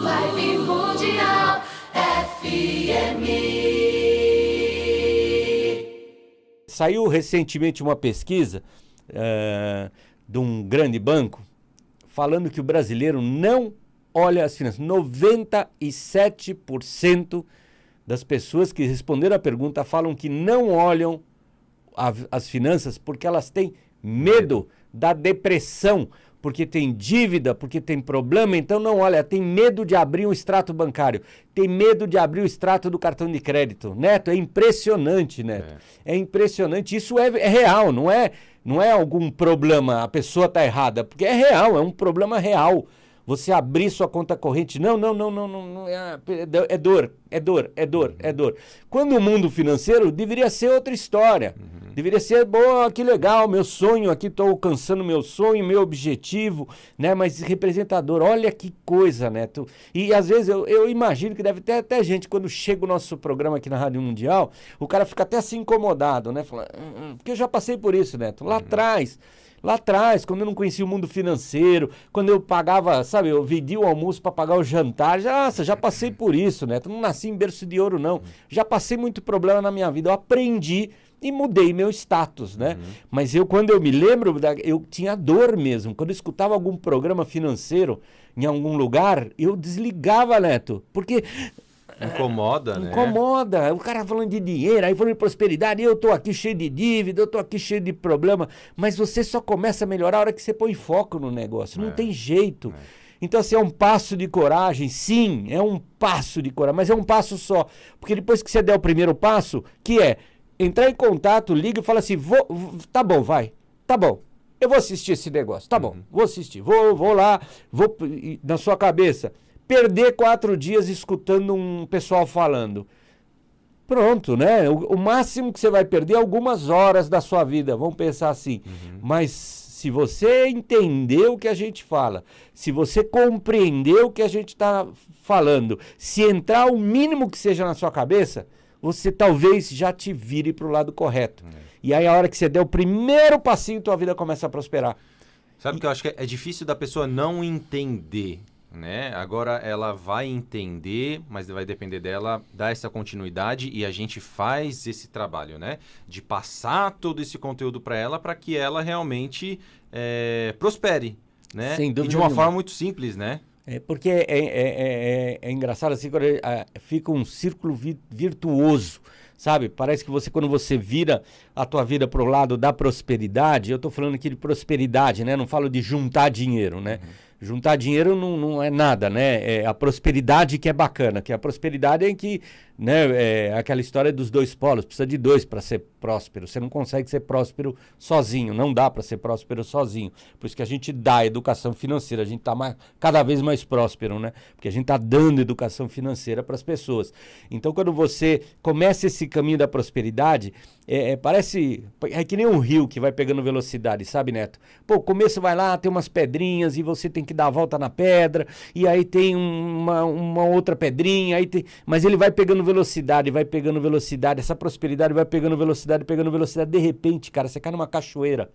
Live Mundial FM. Saiu recentemente uma pesquisa eh, de um grande banco falando que o brasileiro não olha as finanças. 97% das pessoas que responderam a pergunta falam que não olham a, as finanças porque elas têm medo da depressão porque tem dívida, porque tem problema, então não olha, tem medo de abrir um extrato bancário, tem medo de abrir o extrato do cartão de crédito. Neto, é impressionante, Neto. É, é impressionante. Isso é, é, real, não é, não é algum problema, a pessoa está errada, porque é real, é um problema real. Você abrir sua conta corrente, não, não, não, não, não, não é, é dor, é dor, é dor, é dor. Uhum. Quando o mundo financeiro deveria ser outra história. Uhum. Deveria ser, boa, ah, que legal, meu sonho, aqui estou alcançando meu sonho, meu objetivo, né? Mas representador, olha que coisa, né? Tu, e às vezes eu, eu imagino que deve ter até gente, quando chega o nosso programa aqui na Rádio Mundial, o cara fica até se incomodado, né? Fala, hum, hum, porque eu já passei por isso, Neto, lá uhum. atrás. Uhum. Lá atrás, quando eu não conhecia o mundo financeiro, quando eu pagava, sabe, eu vendia o almoço para pagar o jantar, já, nossa, já passei por isso, né? Não nasci em berço de ouro, não. Uhum. Já passei muito problema na minha vida. Eu aprendi e mudei meu status, né? Uhum. Mas eu, quando eu me lembro, da, eu tinha dor mesmo. Quando eu escutava algum programa financeiro em algum lugar, eu desligava, Neto, porque Incomoda, né? Incomoda. O cara falando de dinheiro, aí falando de prosperidade, eu tô aqui cheio de dívida, eu tô aqui cheio de problema. Mas você só começa a melhorar a hora que você põe foco no negócio. Não é. tem jeito. É. Então, assim, é um passo de coragem, sim, é um passo de coragem, mas é um passo só. Porque depois que você der o primeiro passo, que é entrar em contato, liga e fala assim: vou, tá bom, vai, tá bom, eu vou assistir esse negócio, tá uhum. bom, vou assistir, vou, vou lá, vou na sua cabeça perder quatro dias escutando um pessoal falando. Pronto, né? O, o máximo que você vai perder é algumas horas da sua vida, vamos pensar assim. Uhum. Mas se você entender o que a gente fala, se você compreender o que a gente está falando, se entrar o mínimo que seja na sua cabeça, você talvez já te vire para o lado correto. É. E aí a hora que você der o primeiro passinho, tua vida começa a prosperar. Sabe o e... que eu acho que é, é difícil da pessoa não entender né? Agora ela vai entender, mas vai depender dela dar essa continuidade e a gente faz esse trabalho, né? De passar todo esse conteúdo para ela para que ela realmente é, prospere, né? Sem dúvida e de uma nenhuma. forma muito simples, né? É porque é, é, é, é, é engraçado assim, quando, eh, fica um círculo vi virtuoso sabe? Parece que você, quando você vira a tua vida para o lado da prosperidade, eu estou falando aqui de prosperidade, né? Não falo de juntar dinheiro, né? Uhum juntar dinheiro não, não é nada, né? É a prosperidade que é bacana, que a prosperidade é em que, né, é aquela história dos dois polos, precisa de dois para ser próspero. Você não consegue ser próspero sozinho, não dá para ser próspero sozinho. Por isso que a gente dá educação financeira, a gente está cada vez mais próspero, né? Porque a gente está dando educação financeira para as pessoas. Então, quando você começa esse caminho da prosperidade, é, é, parece. É que nem um rio que vai pegando velocidade, sabe, Neto? Pô, o começo vai lá, tem umas pedrinhas e você tem que dar a volta na pedra, e aí tem uma, uma outra pedrinha, aí tem... mas ele vai pegando velocidade, vai pegando velocidade, essa prosperidade vai pegando velocidade, pegando velocidade, de repente, cara, você cai numa cachoeira.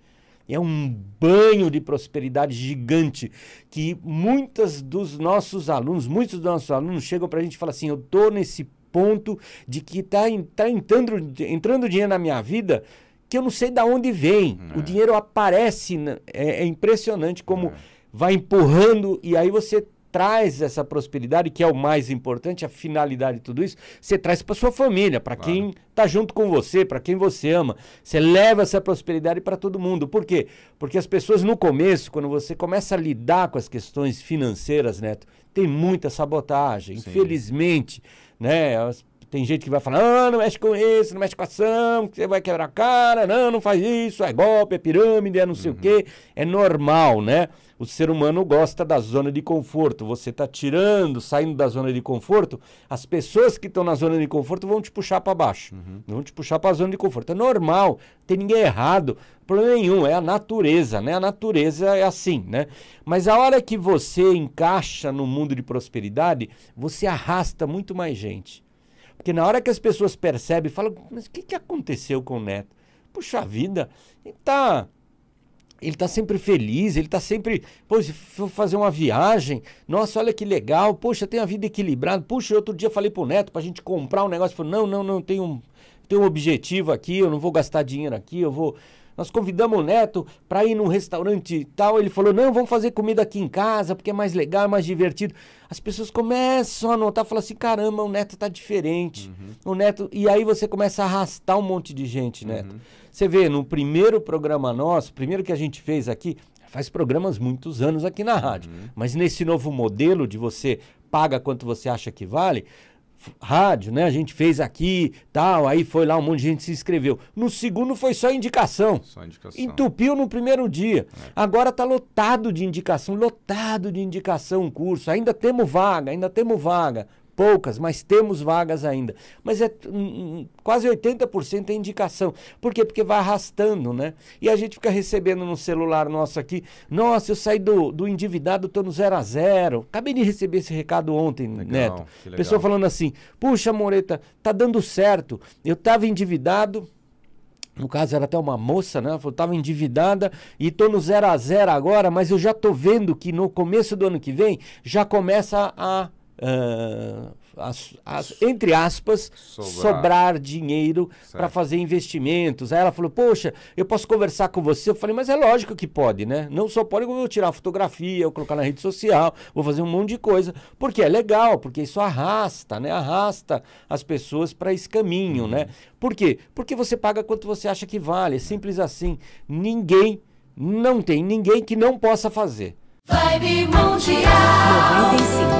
É um banho de prosperidade gigante que muitos dos nossos alunos, muitos dos nossos alunos chegam para a gente e falam assim, eu tô nesse ponto de que está tá entrando, entrando dinheiro na minha vida que eu não sei de onde vem. Hum, é. O dinheiro aparece, é, é impressionante como... É vai empurrando e aí você traz essa prosperidade, que é o mais importante, a finalidade de tudo isso, você traz para sua família, para claro. quem está junto com você, para quem você ama. Você leva essa prosperidade para todo mundo. Por quê? Porque as pessoas no começo, quando você começa a lidar com as questões financeiras, Neto, tem muita sabotagem, Sim. infelizmente, né? As tem gente que vai falar, ah, não mexe com isso, não mexe com ação, que você vai quebrar a cara, não, não faz isso, é golpe, é pirâmide, é não sei uhum. o quê. Uhum. É normal, né? O ser humano gosta da zona de conforto. Você está tirando, saindo da zona de conforto, as pessoas que estão na zona de conforto vão te puxar para baixo. Uhum. Vão te puxar para a zona de conforto. É normal, não tem ninguém errado, problema é nenhum, é a natureza, né? A natureza é assim, né? Mas a hora que você encaixa no mundo de prosperidade, você arrasta muito mais gente. Porque na hora que as pessoas percebem, falam, mas o que, que aconteceu com o Neto? Puxa vida, ele tá, ele tá sempre feliz, ele tá sempre, pô, se for fazer uma viagem, nossa, olha que legal, poxa, tem a vida equilibrada. Puxa, outro dia falei pro Neto pra gente comprar um negócio, falou, não, não, não, tem um, tem um objetivo aqui, eu não vou gastar dinheiro aqui, eu vou nós convidamos o Neto para ir num restaurante e tal. Ele falou: não, vamos fazer comida aqui em casa porque é mais legal, é mais divertido. As pessoas começam a notar, falam assim: caramba, o Neto tá diferente. Uhum. O Neto. E aí você começa a arrastar um monte de gente, uhum. Neto. Uhum. Você vê, no primeiro programa nosso, primeiro que a gente fez aqui, faz programas muitos anos aqui na rádio. Uhum. Mas nesse novo modelo de você paga quanto você acha que vale rádio, né? A gente fez aqui, tal, aí foi lá um monte de gente se inscreveu. No segundo foi só indicação. Só indicação. Entupiu no primeiro dia. É. Agora tá lotado de indicação, lotado de indicação curso. Ainda temos vaga, ainda temos vaga poucas, mas temos vagas ainda. Mas é hum, hum, quase 80% é indicação. Por quê? Porque vai arrastando, né? E a gente fica recebendo no celular nosso aqui, nossa, eu saí do, do endividado, estou no zero a zero. Acabei de receber esse recado ontem, legal, Neto. Pessoa falando assim, puxa, Moreta, tá dando certo. Eu estava endividado, no caso era até uma moça, né? falou, tava endividada e estou no zero a zero agora, mas eu já estou vendo que no começo do ano que vem já começa a uh, as, as, entre aspas, sobrar, sobrar dinheiro para fazer investimentos. Aí ela falou: Poxa, eu posso conversar com você? Eu falei: Mas é lógico que pode, né? Não só pode, eu vou tirar fotografia, eu vou colocar na rede social, vou fazer um monte de coisa. Porque é legal, porque isso arrasta, né? Arrasta as pessoas para esse caminho, né? uhum. né? Por quê? Porque você paga quanto você acha que vale. É simples assim. Ninguém, não tem ninguém que não possa fazer. Vibe Mundial 95.